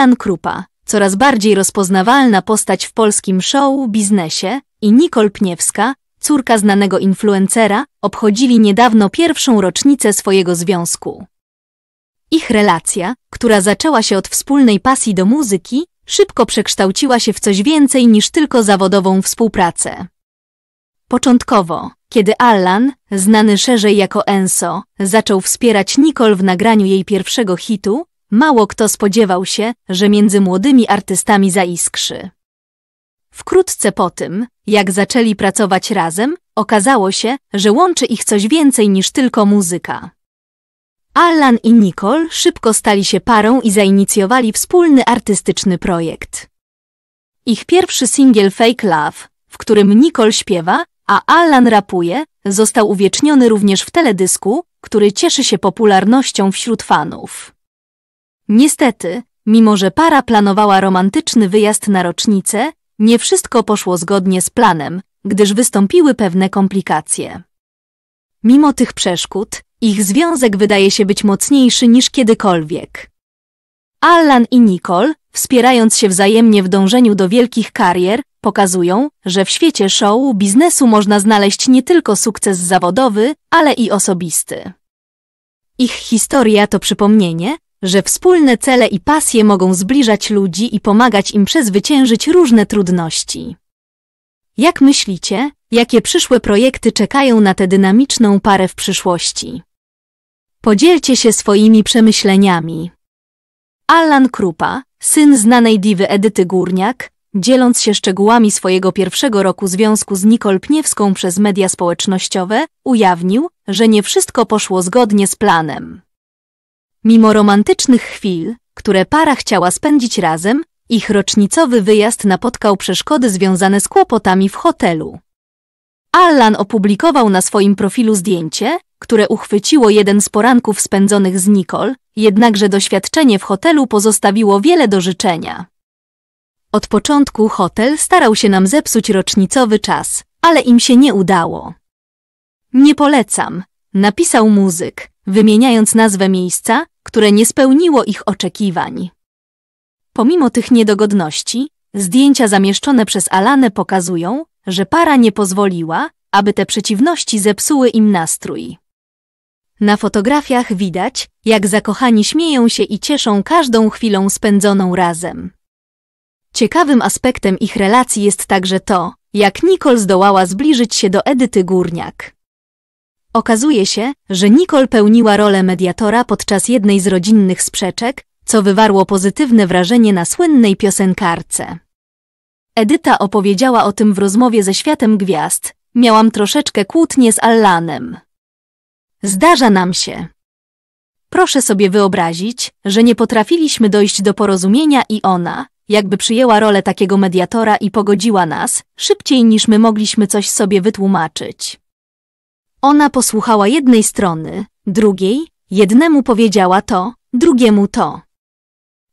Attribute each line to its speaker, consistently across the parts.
Speaker 1: Alan Krupa, coraz bardziej rozpoznawalna postać w polskim show, biznesie, i Nicole Pniewska, córka znanego influencera, obchodzili niedawno pierwszą rocznicę swojego związku. Ich relacja, która zaczęła się od wspólnej pasji do muzyki, szybko przekształciła się w coś więcej niż tylko zawodową współpracę. Początkowo, kiedy Allan, znany szerzej jako Enso, zaczął wspierać Nicole w nagraniu jej pierwszego hitu, Mało kto spodziewał się, że między młodymi artystami zaiskrzy. Wkrótce po tym, jak zaczęli pracować razem, okazało się, że łączy ich coś więcej niż tylko muzyka. Allan i Nicole szybko stali się parą i zainicjowali wspólny artystyczny projekt. Ich pierwszy singiel Fake Love, w którym Nicole śpiewa, a Allan rapuje, został uwieczniony również w teledysku, który cieszy się popularnością wśród fanów. Niestety, mimo że para planowała romantyczny wyjazd na rocznicę, nie wszystko poszło zgodnie z planem, gdyż wystąpiły pewne komplikacje. Mimo tych przeszkód, ich związek wydaje się być mocniejszy niż kiedykolwiek. Allan i Nicole, wspierając się wzajemnie w dążeniu do wielkich karier, pokazują, że w świecie show biznesu można znaleźć nie tylko sukces zawodowy, ale i osobisty. Ich historia to przypomnienie, że wspólne cele i pasje mogą zbliżać ludzi i pomagać im przezwyciężyć różne trudności. Jak myślicie, jakie przyszłe projekty czekają na tę dynamiczną parę w przyszłości? Podzielcie się swoimi przemyśleniami. Allan Krupa, syn znanej diwy Edyty Górniak, dzieląc się szczegółami swojego pierwszego roku związku z Nikol Pniewską przez media społecznościowe, ujawnił, że nie wszystko poszło zgodnie z planem. Mimo romantycznych chwil, które para chciała spędzić razem, ich rocznicowy wyjazd napotkał przeszkody związane z kłopotami w hotelu. Allan opublikował na swoim profilu zdjęcie, które uchwyciło jeden z poranków spędzonych z Nicole, jednakże doświadczenie w hotelu pozostawiło wiele do życzenia. Od początku hotel starał się nam zepsuć rocznicowy czas, ale im się nie udało. Nie polecam, napisał muzyk, wymieniając nazwę miejsca, które nie spełniło ich oczekiwań. Pomimo tych niedogodności, zdjęcia zamieszczone przez Alanę pokazują, że para nie pozwoliła, aby te przeciwności zepsuły im nastrój. Na fotografiach widać, jak zakochani śmieją się i cieszą każdą chwilą spędzoną razem. Ciekawym aspektem ich relacji jest także to, jak Nicole zdołała zbliżyć się do Edyty Górniak. Okazuje się, że Nicole pełniła rolę mediatora podczas jednej z rodzinnych sprzeczek, co wywarło pozytywne wrażenie na słynnej piosenkarce. Edyta opowiedziała o tym w rozmowie ze Światem Gwiazd. Miałam troszeczkę kłótnie z Allanem. Zdarza nam się. Proszę sobie wyobrazić, że nie potrafiliśmy dojść do porozumienia i ona, jakby przyjęła rolę takiego mediatora i pogodziła nas, szybciej niż my mogliśmy coś sobie wytłumaczyć. Ona posłuchała jednej strony, drugiej, jednemu powiedziała to, drugiemu to.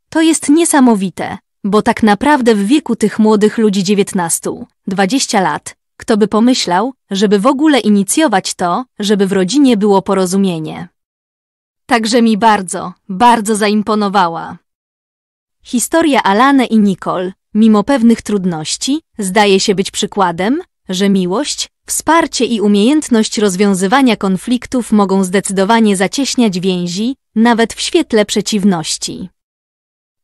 Speaker 1: To jest niesamowite, bo tak naprawdę w wieku tych młodych ludzi 19, 20 lat, kto by pomyślał, żeby w ogóle inicjować to, żeby w rodzinie było porozumienie. Także mi bardzo, bardzo zaimponowała. Historia Alane i Nicole, mimo pewnych trudności, zdaje się być przykładem, że miłość, wsparcie i umiejętność rozwiązywania konfliktów mogą zdecydowanie zacieśniać więzi, nawet w świetle przeciwności.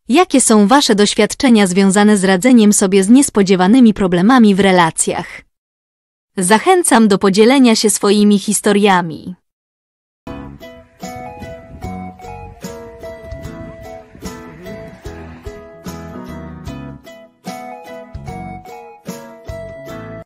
Speaker 1: Jakie są Wasze doświadczenia związane z radzeniem sobie z niespodziewanymi problemami w relacjach? Zachęcam do podzielenia się swoimi historiami.